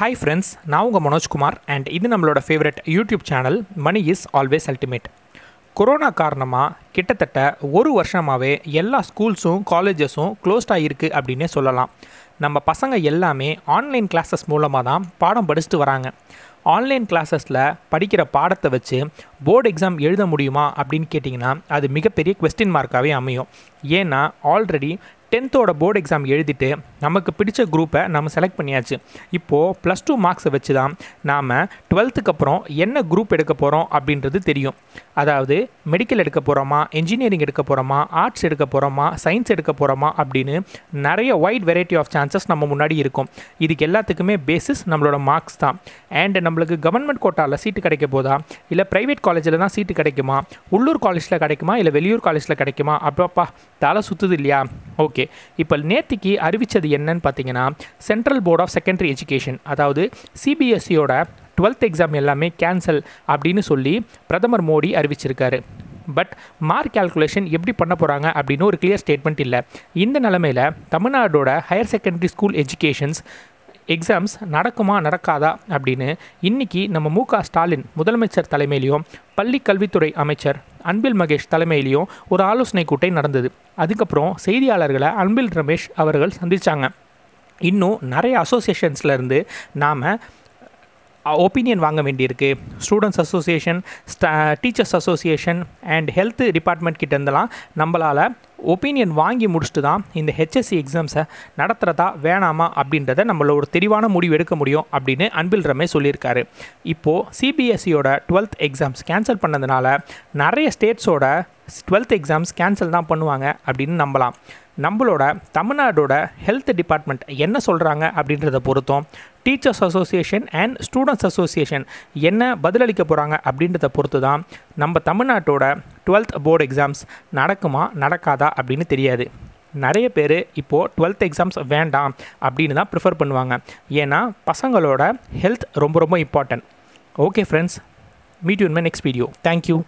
hi friends நான் உங்கள் Manojkumar and இது நம்மளோட favourite YouTube channel money is always ultimate corona காரணமாக கிட்டத்தட்ட ஒரு வருஷமாகவே எல்லா ஸ்கூல்ஸும் காலேஜஸும் க்ளோஸ்ட் ஆகிருக்கு அப்படின்னே சொல்லலாம் நம்ம பசங்க எல்லாமே ஆன்லைன் கிளாஸஸ் மூலமாக தான் பாடம் படிச்சுட்டு வராங்க ஆன்லைன் கிளாஸஸில் படிக்கிற பாடத்தை வச்சு போர்டு எக்ஸாம் எழுத முடியுமா அப்படின்னு கேட்டிங்கன்னா அது மிகப்பெரிய கொஸ்டின் மார்க்காகவே அமையும் ஏன்னா ஆல்ரெடி டென்த்தோட போர்டு எக்ஸாம் எழுதிட்டு நமக்கு பிடிச்ச குரூப்பை நம்ம செலக்ட் பண்ணியாச்சு இப்போது ப்ளஸ் டூ மார்க்ஸை வச்சு தான் நாம் டுவெல்த்துக்கு அப்புறம் என்ன குரூப் எடுக்க போகிறோம் அப்படின்றது தெரியும் அதாவது மெடிக்கல் எடுக்க போகிறோமா இன்ஜினியரிங் எடுக்க போகிறோமா ஆர்ட்ஸ் எடுக்க போகிறோமா சயின்ஸ் எடுக்க போகிறோமா அப்படின்னு நிறைய ஒயிட் வெரைட்டி ஆஃப் சான்சஸ் நம்ம முன்னாடி இருக்கும் இதுக்கு எல்லாத்துக்குமே பேசிஸ் நம்மளோட மார்க்ஸ் தான் அண்ட் நம்மளுக்கு கவர்மெண்ட் கோட்டாவில் சீட்டு கிடைக்க போதா இல்லை ப்ரைவேட் காலேஜில் தான் சீட்டு கிடைக்குமா உள்ளூர் காலேஜில் கிடைக்குமா இல்லை வெளியூர் காலேஜில் கிடைக்குமா அப்பப்பா தலை சுற்றுது இல்லையா ஓகே இப்போ நேற்றுக்கு அறிவித்தது என்னன்னு பார்த்தீங்கன்னா central board of secondary education அதாவது சிபிஎஸ்சியோட டுவெல்த் எக்ஸாம் எல்லாமே கேன்சல் அப்படின்னு சொல்லி பிரதமர் மோடி அறிவிச்சிருக்காரு பட் மார்க் கேல்குலேஷன் எப்படி பண்ண போகிறாங்க அப்படின்னு ஒரு கிளியர் ஸ்டேட்மெண்ட் இல்லை இந்த நிலமையில் தமிழ்நாடோட higher secondary school educations exams நடக்குமா நடக்காதா அப்படின்னு இன்றைக்கி நம்ம மு க ஸ்டாலின் முதலமைச்சர் தலைமையிலையும் பள்ளி கல்வித்துறை அமைச்சர் அன்பில் மகேஷ் தலைமையிலையும் ஒரு ஆலோசனை கூட்டை நடந்தது அதுக்கப்புறம் செய்தியாளர்களை அன்பில் ரமேஷ் அவர்கள் சந்தித்தாங்க இன்னும் நிறைய அசோசியேஷன்ஸ்லேருந்து நாம் ஒப்பீனியன் வாங்க வேண்டியிருக்கு ஸ்டூடெண்ட்ஸ் அசோசியேஷன் ஸ்டா teachers association and health department கிட்டேருந்தெல்லாம் நம்மளால் ஒப்பீனியன் வாங்கி முடிச்சுட்டு தான் இந்த ஹெச்எஸ்சி எக்ஸாம்ஸை நடத்துகிறதா வேணாமா அப்படின்றத நம்மள ஒரு தெளிவான முடிவு எடுக்க முடியும் அப்படின்னு அன்பில் ரமே சொல்லியிருக்காரு இப்போது சிபிஎஸ்சியோட டுவெல்த் எக்ஸாம்ஸ் கேன்சல் பண்ணதுனால நிறைய ஸ்டேட்ஸோட டுவெல்த் எக்ஸாம்ஸ் கேன்சல் தான் பண்ணுவாங்க அப்படின்னு நம்பலாம் நம்மளோட தமிழ்நாடோட ஹெல்த் டிபார்ட்மெண்ட் என்ன சொல்கிறாங்க அப்படின்றத பொறுத்தும் teachers association and students association என்ன பதிலளிக்க போகிறாங்க அப்படின்றத பொறுத்து தான் நம்ம தமிழ்நாட்டோட டுவெல்த் போர்டு எக்ஸாம்ஸ் நடக்குமா நடக்காதா அப்படின்னு தெரியாது நிறைய பேர் இப்போது டுவெல்த் எக்ஸாம்ஸ் வேண்டாம் அப்படின்னு தான் ப்ரிஃபர் பண்ணுவாங்க ஏன்னா பசங்களோட ஹெல்த் ரொம்ப ரொம்ப important okay friends meet you in my next video thank you